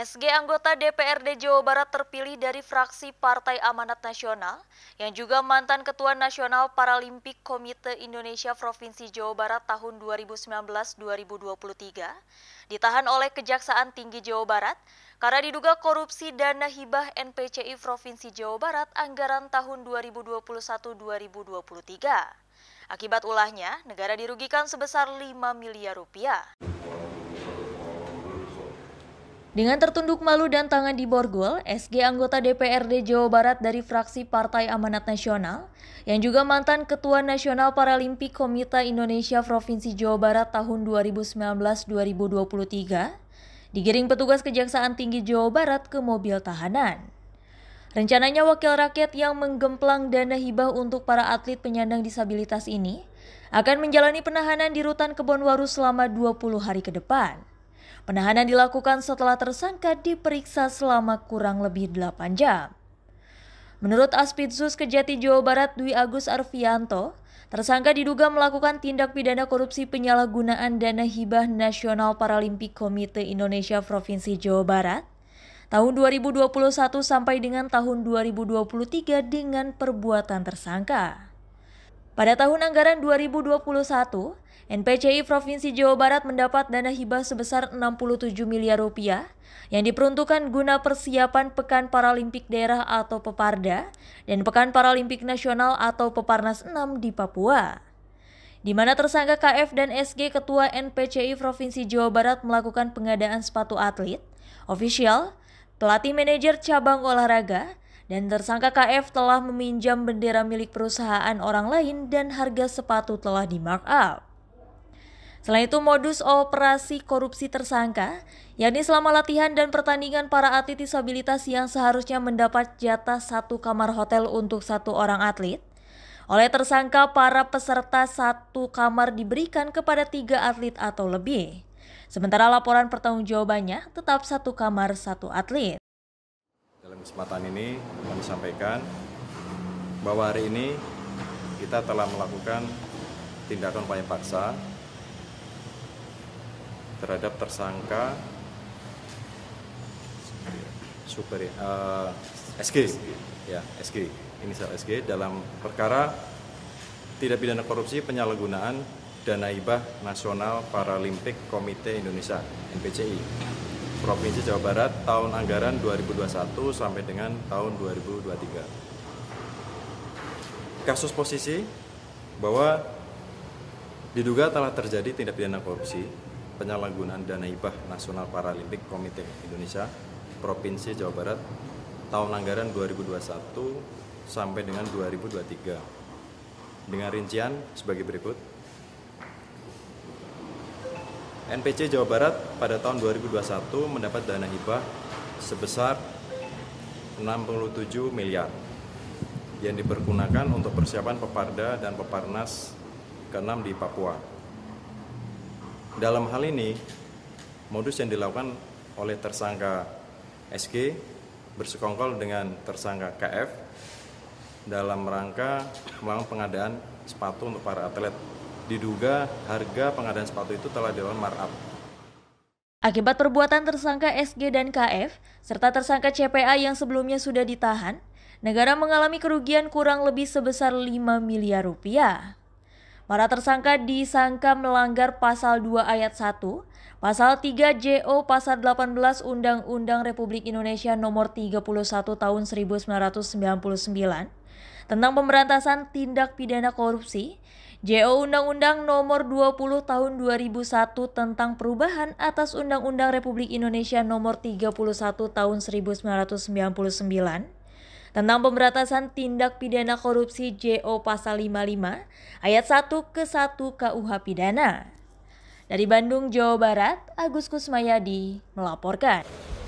SG anggota DPRD Jawa Barat terpilih dari fraksi Partai Amanat Nasional yang juga mantan Ketua Nasional Paralimpik Komite Indonesia Provinsi Jawa Barat tahun 2019-2023 ditahan oleh Kejaksaan Tinggi Jawa Barat karena diduga korupsi dana hibah NPCI Provinsi Jawa Barat anggaran tahun 2021-2023. Akibat ulahnya, negara dirugikan sebesar 5 miliar rupiah. Dengan tertunduk malu dan tangan di borgol, SG anggota DPRD Jawa Barat dari fraksi Partai Amanat Nasional, yang juga mantan Ketua Nasional Paralimpik Komite Indonesia Provinsi Jawa Barat tahun 2019-2023, digiring petugas Kejaksaan Tinggi Jawa Barat ke mobil tahanan. Rencananya wakil rakyat yang menggemplang dana hibah untuk para atlet penyandang disabilitas ini akan menjalani penahanan di rutan Kebonwaru selama 20 hari ke depan. Penahanan dilakukan setelah tersangka diperiksa selama kurang lebih 8 jam. Menurut Aspidsus Kejati Jawa Barat Dwi Agus Arfianto, tersangka diduga melakukan tindak pidana korupsi penyalahgunaan dana hibah Nasional Paralimpik Komite Indonesia Provinsi Jawa Barat tahun 2021 sampai dengan tahun 2023 dengan perbuatan tersangka. Pada tahun anggaran 2021, NPCI Provinsi Jawa Barat mendapat dana hibah sebesar 67 miliar rupiah yang diperuntukkan guna persiapan Pekan Paralimpik Daerah atau Peparda dan Pekan Paralimpik Nasional atau Peparnas 6 di Papua. Di mana tersangka KF dan SG Ketua NPCI Provinsi Jawa Barat melakukan pengadaan sepatu atlet, ofisial, pelatih manajer cabang olahraga, dan tersangka KF telah meminjam bendera milik perusahaan orang lain dan harga sepatu telah di markup. Selain itu modus operasi korupsi tersangka, yakni selama latihan dan pertandingan para atlet disabilitas yang seharusnya mendapat jatah satu kamar hotel untuk satu orang atlet, oleh tersangka para peserta satu kamar diberikan kepada tiga atlet atau lebih. Sementara laporan pertanggungjawabannya tetap satu kamar satu atlet. Kesempatan ini kami sampaikan bahwa hari ini kita telah melakukan tindakan upaya paksa terhadap tersangka super uh, eh, SG. SK ya SG SK SG dalam perkara tidak pidana korupsi penyalahgunaan dana hibah nasional paralimpik Komite Indonesia NPCI Provinsi Jawa Barat tahun anggaran 2021 sampai dengan tahun 2023. Kasus posisi bahwa diduga telah terjadi tindak pidana korupsi penyalahgunaan dana hibah Nasional Paralimpik Komite Indonesia Provinsi Jawa Barat tahun anggaran 2021 sampai dengan 2023 dengan rincian sebagai berikut NPC Jawa Barat pada tahun 2021 mendapat dana hibah sebesar 67 miliar yang dipergunakan untuk persiapan Peparda dan Peparnas ke-6 di Papua. Dalam hal ini, modus yang dilakukan oleh tersangka SG bersekongkol dengan tersangka KF dalam rangka melakukan pengadaan sepatu untuk para atlet diduga harga pengadaan sepatu itu telah dilakukan markup. Akibat perbuatan tersangka SG dan KF, serta tersangka CPA yang sebelumnya sudah ditahan, negara mengalami kerugian kurang lebih sebesar 5 miliar rupiah. Para tersangka disangka melanggar pasal 2 ayat 1, pasal 3 JO pasal 18 Undang-Undang Republik Indonesia nomor 31 tahun 1999, tentang pemberantasan tindak pidana korupsi, JO Undang-Undang Nomor 20 Tahun 2001 tentang perubahan atas Undang-Undang Republik Indonesia Nomor 31 Tahun 1999 tentang pemberantasan tindak pidana korupsi JO pasal 55 ayat 1 ke 1 KUH pidana. Dari Bandung, Jawa Barat, Agus Kusmayadi melaporkan.